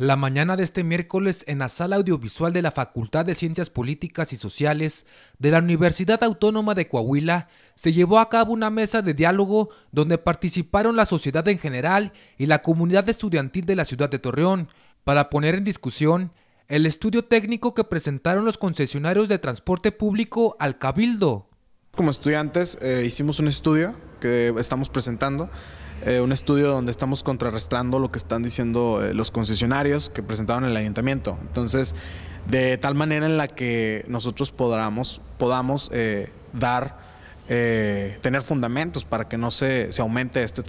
La mañana de este miércoles, en la sala audiovisual de la Facultad de Ciencias Políticas y Sociales de la Universidad Autónoma de Coahuila, se llevó a cabo una mesa de diálogo donde participaron la sociedad en general y la comunidad estudiantil de la ciudad de Torreón para poner en discusión el estudio técnico que presentaron los concesionarios de transporte público al Cabildo. Como estudiantes eh, hicimos un estudio que estamos presentando eh, un estudio donde estamos contrarrestando lo que están diciendo eh, los concesionarios que presentaron el ayuntamiento. Entonces, de tal manera en la que nosotros podamos, podamos eh, dar, tener fundamentos para que no se, se aumente este,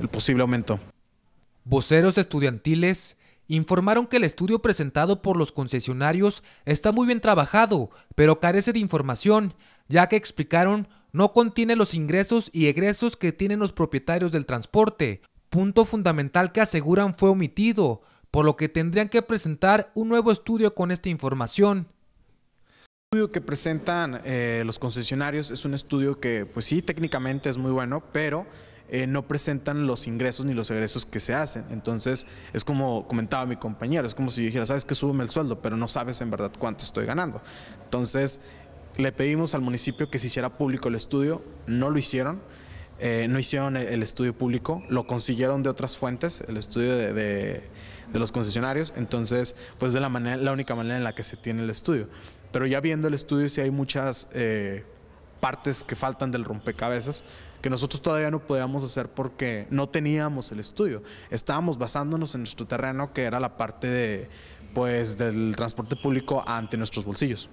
el posible aumento. Voceros estudiantiles informaron que el estudio presentado por los concesionarios está muy bien trabajado, pero carece de información, ya que explicaron no contiene los ingresos y egresos que tienen los propietarios del transporte, punto fundamental que aseguran fue omitido, por lo que tendrían que presentar un nuevo estudio con esta información. El estudio que presentan eh, los concesionarios es un estudio que, pues sí, técnicamente es muy bueno, pero eh, no presentan los ingresos ni los egresos que se hacen. Entonces, es como comentaba mi compañero, es como si yo dijera, sabes que súbeme el sueldo, pero no sabes en verdad cuánto estoy ganando. Entonces, le pedimos al municipio que se hiciera público el estudio, no lo hicieron. Eh, no hicieron el estudio público, lo consiguieron de otras fuentes, el estudio de, los concesionarios, entonces pues de la, manera, la única manera en la que se tiene el estudio. Pero ya viendo el estudio sí hay muchas eh, partes que faltan del rompecabezas que nosotros todavía no podíamos hacer porque no teníamos el estudio. Estábamos basándonos en nuestro terreno que era la parte pues, del transporte público ante nuestros bolsillos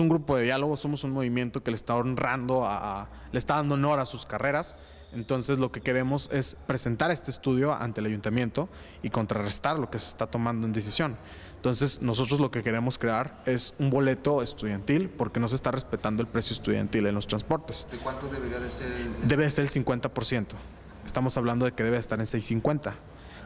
un grupo de diálogo, somos un movimiento que le está honrando, a, le está dando honor a sus carreras. Entonces lo que queremos es presentar este estudio ante el ayuntamiento y contrarrestar lo que se está tomando en decisión. Entonces nosotros lo que queremos crear es un boleto estudiantil porque no se está respetando el precio estudiantil en los transportes. ¿De cuánto debería de ser? El... Debe ser el 50%. Estamos hablando de que debe estar en 650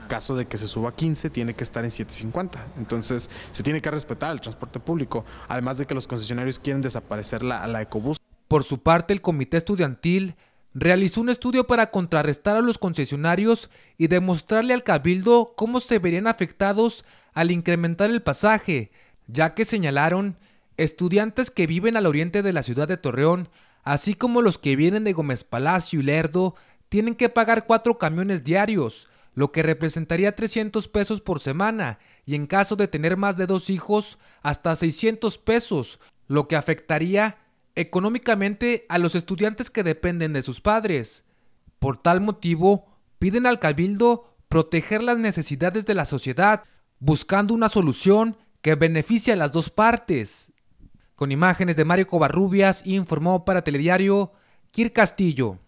caso de que se suba a 15, tiene que estar en 7.50. Entonces, se tiene que respetar el transporte público, además de que los concesionarios quieren desaparecer la, la ecobús. Por su parte, el comité estudiantil realizó un estudio para contrarrestar a los concesionarios y demostrarle al cabildo cómo se verían afectados al incrementar el pasaje, ya que señalaron estudiantes que viven al oriente de la ciudad de Torreón, así como los que vienen de Gómez Palacio y Lerdo, tienen que pagar cuatro camiones diarios, lo que representaría 300 pesos por semana y en caso de tener más de dos hijos, hasta 600 pesos, lo que afectaría económicamente a los estudiantes que dependen de sus padres. Por tal motivo, piden al Cabildo proteger las necesidades de la sociedad, buscando una solución que beneficie a las dos partes. Con imágenes de Mario Covarrubias, informó para Telediario Kir Castillo.